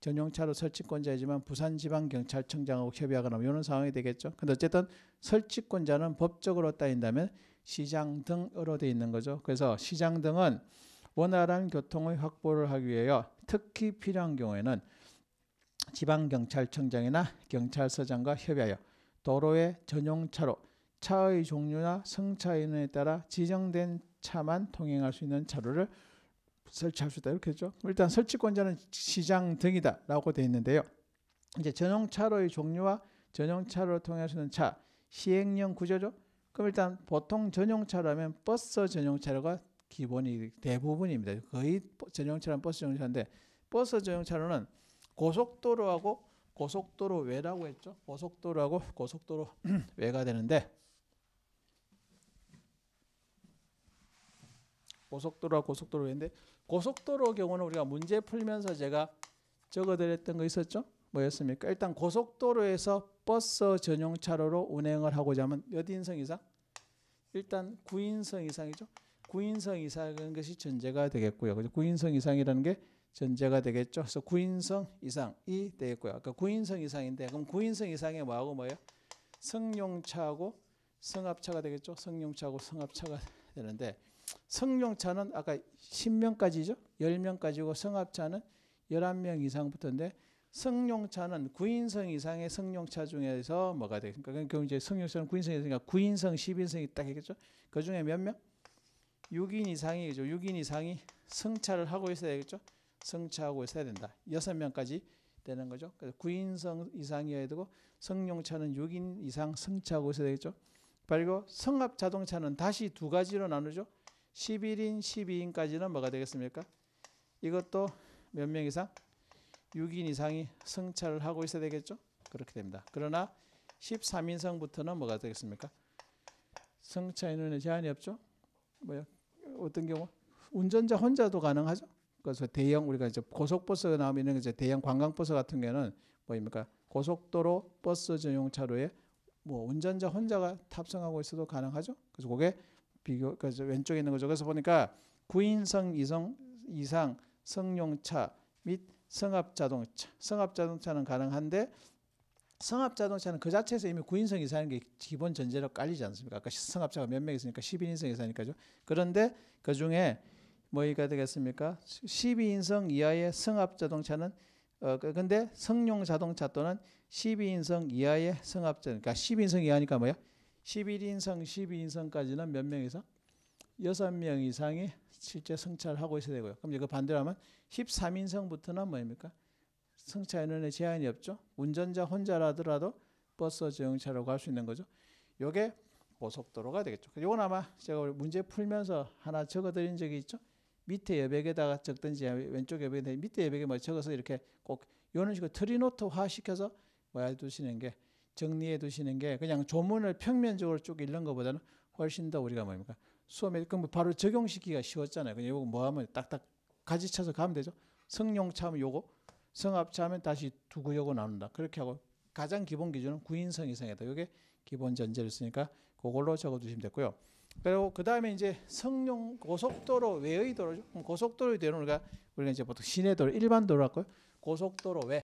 전용차로 설치권자이지만 부산지방경찰청장하고 협의하거나 이런 상황이 되겠죠. 근데 어쨌든 설치권자는 법적으로 따진다면 시장 등으로 되어 있는 거죠. 그래서 시장 등은 원활한 교통의 확보를 하기 위하여 특히 필요한 경우에는 지방경찰청장이나 경찰서장과 협의하여 도로의 전용차로 차의 종류나 승차인에 따라 지정된 차만 통행할 수 있는 차로를 설치합시다 이렇게 했죠. 일단 설치권자는 시장 등이다라고 되어 있는데요. 이제 전용차로의 종류와 전용차로를 통해서는 차 시행령 구조죠. 그럼 일단 보통 전용차라면 버스 전용차로가 기본이 대부분입니다. 거의 전용차는 버스 전용차인데 버스 전용차로는 고속도로하고 고속도로 외라고 했죠. 고속도로하고 고속도로 외가 되는데 고속도로와 고속도로인데 고속도로 경우는 우리가 문제 풀면서 제가 적어드렸던 거 있었죠? 뭐였습니까? 일단 고속도로에서 버스 전용 차로로 운행을 하고자 하면 몇 인승 이상? 일단 9인승 이상이죠. 9인승 이상인 것이 전제가 되겠고요. 그죠? 9인승 이상이라는 게 전제가 되겠죠. 그래서 9인승 이상이 되겠고요. 아까 9인승 이상인데 그럼 9인승 이상이 뭐하고 뭐예요? 승용차하고 승합차가 되겠죠. 승용차하고 승합차가 되는데 성령차는 아까 10명까지죠. 10명까지고 성합차는 11명 이상부터인데 성령차는 구인성 이상의 성령차 중에서 뭐가 되니까 그러니까 이제 성령차는 구인성이 니까 구인성, 1인성이딱 있겠죠. 그 중에 몇 명? 6인 이상이죠. 6인 이상이 성차를 하고 있어야 되겠죠. 성차하고 있어야 된다. 6명까지 되는 거죠. 그래서 구인성 이상이어야 되고 성령차는 6인 이상 성차하고 있어야 되겠죠. 그리고 성합 자동차는 다시 두 가지로 나누죠. 11인, 12인까지는 뭐가 되겠습니까? 이것도 몇 명 이상? 6인 이상이 승차를 하고 있어야 되겠죠? 그렇게 됩니다. 그러나 13인성부터는 뭐가 되겠습니까? 승차 인원에 제한이 없죠? 뭐야? 어떤 경우? 운전자 혼자도 가능하죠? 그래서 대형 우리가 이제 고속버스 나오면 이제 대형 관광버스 같은 경우는 뭐입니까? 고속도로 버스 전용 차로에 뭐 운전자 혼자가 탑승하고 있어도 가능하죠? 그래서 그게 비교 그 왼쪽에 있는 거죠. 그래서 보니까 구인성 이성 이상 성용차 및 성합자동차 성합자동차는 가능한데 성합자동차는 그 자체에서 이미 구인성 이상인 게 기본 전제로 깔리지 않습니까? 아까 성합차가 몇 명 있으니까 1 2인승 이상이니까죠. 그런데 그 중에 뭐가 되겠습니까? 1 2인승 이하의 성합자동차는 어, 그, 근데 성용 자동차 또는 1 2인승 이하의 성합자, 동차 그러니까 1 2인승 이하니까 뭐야? 1 1인승1 2인승까지는몇 명 이상? 6명 이상이 실제 승차를 하고 있어야 되고요. 그럼 이거 반대로 하면 13인성부터는 뭐입니까? 성차 인원에 제한이 없죠. 운전자 혼자라더라도 버스 정차로 갈수 있는 거죠. 요게 고속도로가 되겠죠. 요건 아마 제가 문제 풀면서 하나 적어드린 적이 있죠. 밑에 여백에다가 적든지 왼쪽 여백에 밑에 여백에 뭐 적어서 이렇게 꼭 이런 식으로 트리노트화 시켜서 뭐야 두시는 게 정리해 두시는 게 그냥 조문을 평면적으로 쭉 읽는 것보다는 훨씬 더 우리가 뭡니까? 수험에 그럼 바로 적용시키기가 쉬웠잖아요. 그냥 요거 뭐 하면 딱딱 가지 쳐서 가면 되죠. 성용차면 요거, 성합차면 다시 두구 요거 나눈다. 그렇게 하고 가장 기본 기준은 구인성 이상이다. 요게 기본 전제를 쓰니까 그걸로 적어 두시면 됐고요. 그리고 그 다음에 이제 성용 고속도로 외의 도로죠. 고속도로의대로 우리가 우리가 이제 보통 시내 도로 일반 도로 라고요 고속도로 외